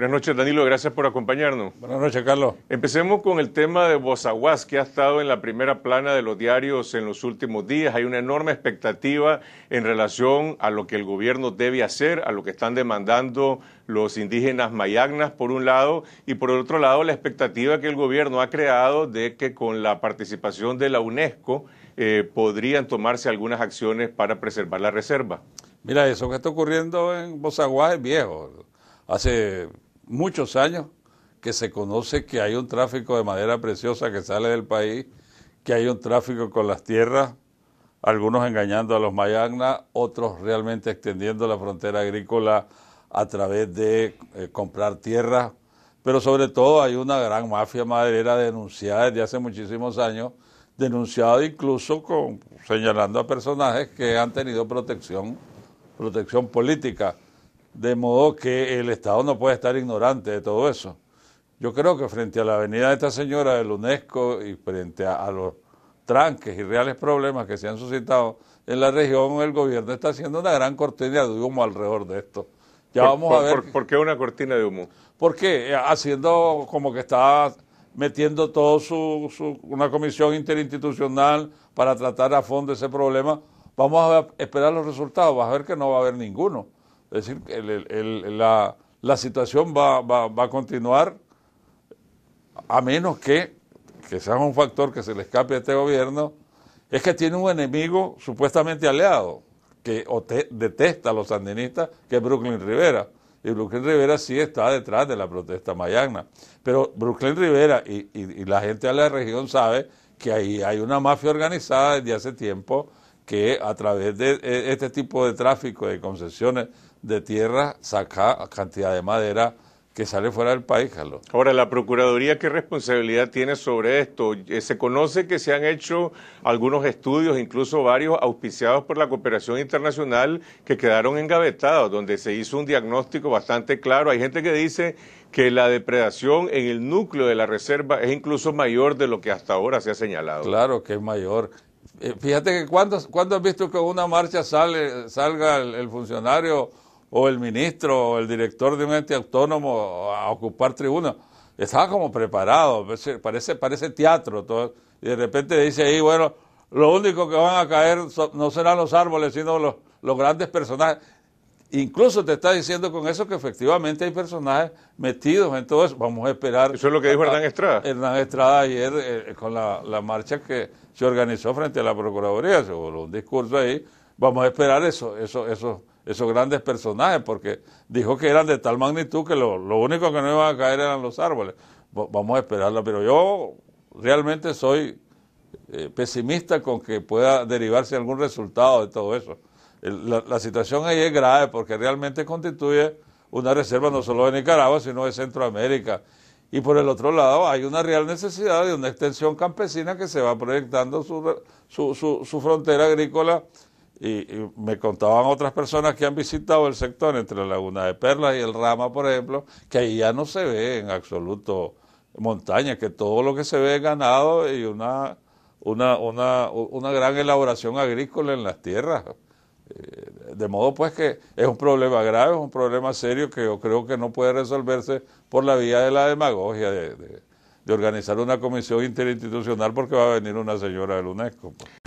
Buenas noches, Danilo. Gracias por acompañarnos. Buenas noches, Carlos. Empecemos con el tema de Bozaguas, que ha estado en la primera plana de los diarios en los últimos días. Hay una enorme expectativa en relación a lo que el gobierno debe hacer, a lo que están demandando los indígenas mayagnas, por un lado, y por el otro lado, la expectativa que el gobierno ha creado de que con la participación de la UNESCO eh, podrían tomarse algunas acciones para preservar la reserva. Mira, eso que está ocurriendo en Bozaguas es viejo. Hace muchos años que se conoce que hay un tráfico de madera preciosa que sale del país, que hay un tráfico con las tierras, algunos engañando a los mayagnas, otros realmente extendiendo la frontera agrícola a través de eh, comprar tierras, pero sobre todo hay una gran mafia maderera denunciada desde hace muchísimos años, denunciada incluso con, señalando a personajes que han tenido protección, protección política. De modo que el Estado no puede estar ignorante de todo eso. Yo creo que frente a la venida de esta señora del UNESCO y frente a, los tranques y reales problemas que se han suscitado en la región, el gobierno está haciendo una gran cortina de humo alrededor de esto. Ya por, vamos a ver. Por, qué una cortina de humo? Porque eh, haciendo como que está metiendo todo su, su, una comisión interinstitucional para tratar a fondo ese problema. Vamos a esperar los resultados. Vas a ver que no va a haber ninguno. Es decir, la, situación va, a continuar a menos que, sea un factor que se le escape a este gobierno, es que tiene un enemigo supuestamente aliado, que detesta a los sandinistas, que es Brooklyn Rivera. Y Brooklyn Rivera sí está detrás de la protesta mayagna. Pero Brooklyn Rivera y la gente de la región sabe que ahí hay una mafia organizada desde hace tiempo que a través de e, este tipo de tráfico, de concesiones de tierra, saca cantidad de madera que sale fuera del país, Carlos. Ahora, ¿la Procuraduría qué responsabilidad tiene sobre esto? Eh, se conoce que se han hecho algunos estudios, incluso varios auspiciados por la cooperación internacional, que quedaron engavetados, donde se hizo un diagnóstico bastante claro. Hay gente que dice que la depredación en el núcleo de la reserva es incluso mayor de lo que hasta ahora se ha señalado. Claro que es mayor. Eh, fíjate que cuando has visto que en una marcha sale, salga el, funcionario o el ministro o el director de un ente autónomo a ocupar tribuna. Estaba como preparado, parece, parece teatro. Todo, y de repente dice ahí, bueno, lo único que van a caer no serán los árboles, sino los, los grandes personajes. Incluso te está diciendo con eso que efectivamente hay personajes metidos en todo eso. Vamos a esperar. Eso es lo que dijo Hernán Estrada. Hernán Estrada ayer eh, eh, con la, marcha que se organizó frente a la Procuraduría, se voló un discurso ahí. Vamos a esperar eso, eso, eso, esos grandes personajes, porque dijo que eran de tal magnitud que lo, único que no iban a caer eran los árboles. Vamos a esperarla, pero yo realmente soy eh, pesimista con que pueda derivarse algún resultado de todo eso. La, situación ahí es grave porque realmente constituye una reserva no solo de Nicaragua, sino de Centroamérica. Y por el otro lado, hay una real necesidad de una extensión campesina que se va proyectando su, su, su, su frontera agrícola. Y, me contaban otras personas que han visitado el sector entre la Laguna de Perlas y el Rama, por ejemplo, que ahí ya no se ve en absoluto montaña, que todo lo que se ve es ganado y una, una, una, una gran elaboración agrícola en las tierras. Eh, de modo pues que es un problema grave, es un problema serio que yo creo que no puede resolverse por la vía de la demagogia de, organizar una comisión interinstitucional porque va a venir una señora del UNESCO. Pues.